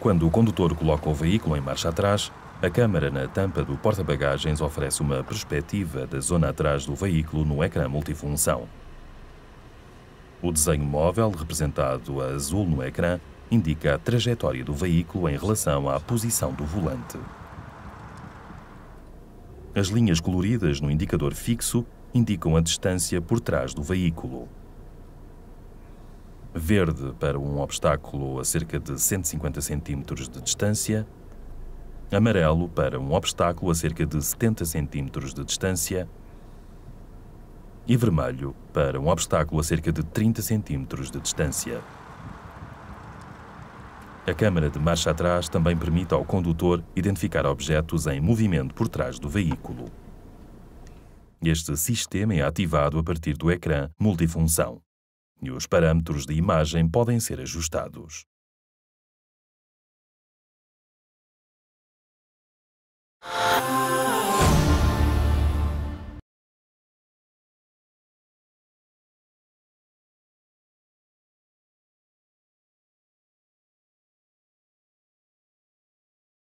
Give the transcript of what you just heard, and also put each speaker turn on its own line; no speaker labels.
Quando o condutor coloca o veículo em marcha atrás, a câmara na tampa do porta-bagagens oferece uma perspectiva da zona atrás do veículo no ecrã multifunção. O desenho móvel, representado a azul no ecrã, indica a trajetória do veículo em relação à posição do volante. As linhas coloridas no indicador fixo indicam a distância por trás do veículo verde para um obstáculo a cerca de 150 centímetros de distância, amarelo para um obstáculo a cerca de 70 centímetros de distância e vermelho para um obstáculo a cerca de 30 centímetros de distância. A câmara de marcha atrás também permite ao condutor identificar objetos em movimento por trás do veículo. Este sistema é ativado a partir do ecrã multifunção e os parâmetros de imagem podem ser ajustados.